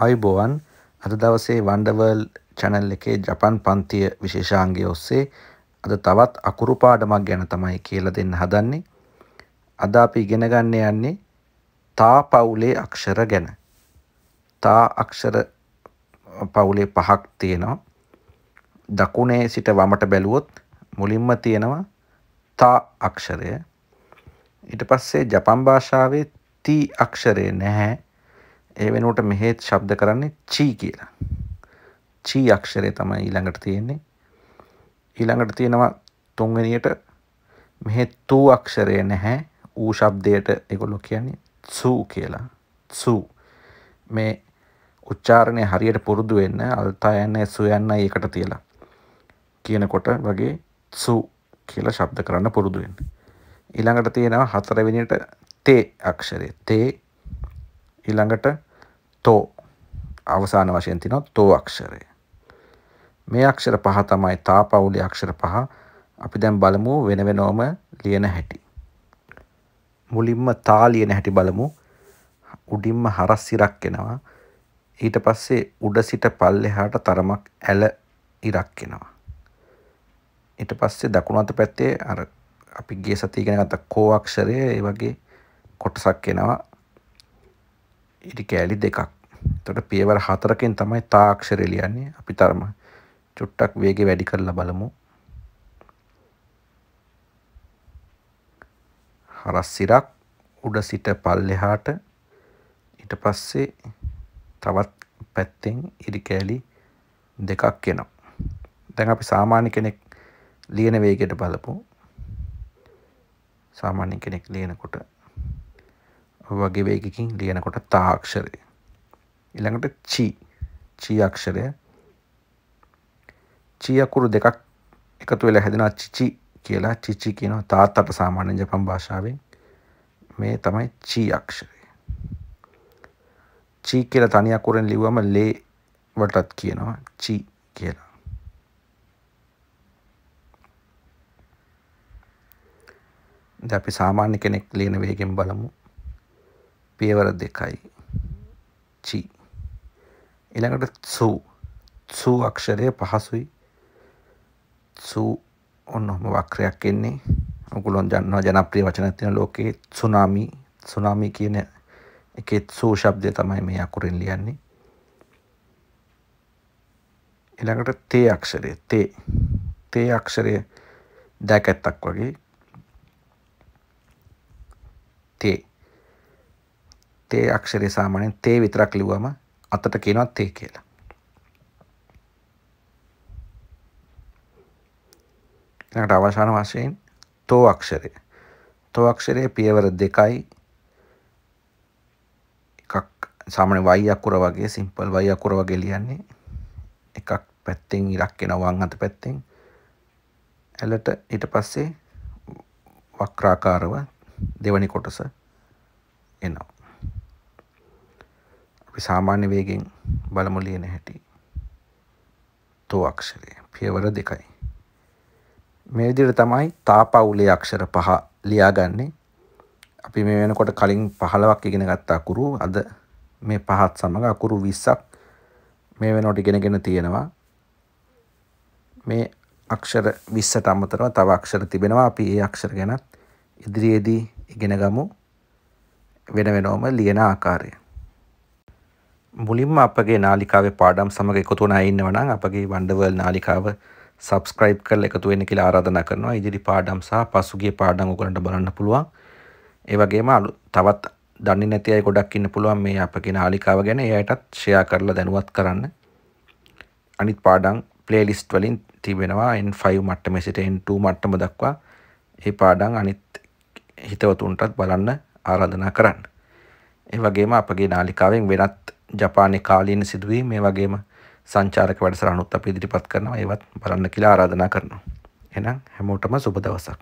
අයිබෝවන් අද දවසේ වන්ඩවර්ල් චැනල් එකේ ජපන් පන්තිය විශේෂාන්ගේ ඔස්සේ අද තවත් අකුරු පාඩමක් ගැන තමයි කියල දෙන්න හදන්නේ අද අපි ඉගෙනගන්න යන්නේ තා පවුලේ අක්ෂර ගැන තා අක්ෂර පවුලේ පහක් තියෙනවා දකුණේ සිට වමට බැලුවොත් මුලින්ම තියෙනවා තා අක්ෂරය ඊට පස්සේ ජපන් භාෂාවේ තී අක්ෂරය නැහැ ඒ වෙනුවට මෙහෙත් ශබ්ද කරන්නේ චී කියලා. චී අක්ෂරය තමයි ඊළඟට තියෙන්නේ. ඊළඟට තියෙනවා තුන්වෙනියට මෙහෙ තූ අක්ෂරය නැහැ. ඌ ශබ්දයට ඒගොල්ලෝ කියන්නේ සූ කියලා. සූ. මේ උච්චාරණය හරියට පුරුදු වෙන්න අල්තා යන්නේ සු යන්නයි එකට තියලා. කියනකොට වගේ සූ කියලා ශබ්ද කරන්න පුරුදු වෙන්න. ඊළඟට තියෙනවා හතරවෙනියට තේ අක්ෂරය. තේ ඊළඟට තෝ අවසාන වශයෙන් තියෙනවා තෝ අක්ෂරය. මේ අක්ෂර පහ තමයි තාපවුලි අක්ෂර පහ. අපි දැන් බලමු වෙන වෙනම ලියන හැටි. මුලින්ම තා ලියන හැටි බලමු. උඩින්ම හරස් ඉරක් එනවා. ඊට පස්සේ උඩ සිට පල්ලෙහාට තරමක් ඇල ඉරක් එනවා. ඊට පස්සේ දකුණු අත පැත්තේ අර අපි ගිය සතියේ ඉගෙන ගත්ත කෝ අක්ෂරය ඒ වගේ කොටසක් එනවා ඉටි කෑලි දෙකක් තොට පියවර හතරකින් තමයි තාක්ෂරලියන්නේ අපි තරම චුට්ටක් වේග වැඩි කරලා බලමු හරස්සිරක් උඩ සිට පල්ලෙහාට ඊට පස්සේ තවත් පැත්තෙන් ඉරිකෑලි දෙකක් එනවා දැන් අපි සාමාන්‍ය කෙනෙක් ලියන වේගයට බලපු සාමාන්‍ය කෙනෙක් ලියනකොට වගේ වේගකින් ලියනකොට තාක්ෂරය ඉළඟට චී චී අක්ෂරය චී අකුරු දෙකක් එකතු වෙලා හැදෙන චිචි කියලා චිචි කියනවා තාත්තට සාමාන්‍ය ජපන් භාෂාවෙන් මේ තමයි චී අක්ෂරය චී කියලා තනි අකුරෙන් ලිව්වම ලේ වටත් කියනවා චී කියලා දැන් අපි සාමාන්‍ය කෙනෙක් ලියන වේගෙන් බලමු පියවර දෙකයි චි ඊළඟට සු සු අක්ෂරය පහසුයි සු ඔන්නම වක්‍රයක් එන්නේ අකුලොන් දන්නවා ජනප්‍රිය වචනයක් තියෙන ලෝකේ සුනාමි සුනාමි කියන එකේ සු શબ્දය තමයි මේ අකුරින් ලියන්නේ ඊළඟට තේ අක්ෂරය තේ තේ අක්ෂරය දැකත්තක් වගේ තේ අක්ෂරය සාමාන්‍යයෙන් තේ විතරක් ලිව්වම අතට කියනවා තේ කියලා. ඊළඟට අවසාන වශයෙන් තෝ අක්ෂරය. තෝ අක්ෂරයේ පියවර දෙකයි එකක් සාමාන්‍ය වයි අකුර වගේ සිම්පල් වයි අකුර වගේ ලියන්නේ. එකක් පැත්තෙන් ඉරක් එනවා වම් අත පැත්තෙන්. ඇලට ඊට පස්සේ වක්‍රාකාරව දෙවනි කොටස එනවා. අපි සාමාන්‍ය වේගෙන් බලමු ලියන හැටි. තෝ අක්ෂරය පියවර දෙකයි. මේ විදිහට තමයි තාපවුලේ අක්ෂර පහ ලියාගන්නේ. අපි මේ වෙනකොට කලින් 15ක් ඉගෙන ගත්ත අකුරු අද මේ පහත් සමග අකුරු 20ක් මේ වෙනකොට ඉගෙනගෙන තියෙනවා. මේ අක්ෂර 20ට අමතරව තව අක්ෂර තිබෙනවා. අපි ඒ අක්ෂර ගැනත් ඉදිරියේදී ඉගෙන ගමු. වෙන වෙනම ලියන ආකාරය. මුලින්ම අපගේ නාලිකාව පාඩම් සමඟ එකතුනා ඉන්නවනම් අපගේ වන්ඩවල් නාලිකාව සබස්ක්‍රයිබ් කරල එකතු වෙන කියලා ආරාධන කරනවා ඉදිරි පාඩම් සහ පසුගේ පාඩම් උගලට බලන්න පුළුවන් ඒ වගේම තවත් දන්නේ නැති අය ගොඩක් ඉන්න පුළුවන් මේ අපගේ නාලිකාව ගැන එයටත් ෂෙයා කරලා දැනුවත් කරන්න අනිත් පාඩම් ප්ලේලිස්ට් වලින් තිබෙනවා N5 මට්ටමේ සිට N2 මට්ටම දක්වා ඒ පාඩම් අනිත් හිතවතුන්ටත් බලන්න ආරාධනා කරන්න ඒ වගේම අපගේ නාලිකාවෙන් වෙනත් ජපානයේ කාලීන සිදුවීම් මේ වගේම සංචාරක වැඩසටහනුත් අපි ඉදිරිපත් කරනවා ඒවත් බලන්න කියලා ආරාධනා කරනවා. එහෙනම් හැමෝටම සුබ දවසක්.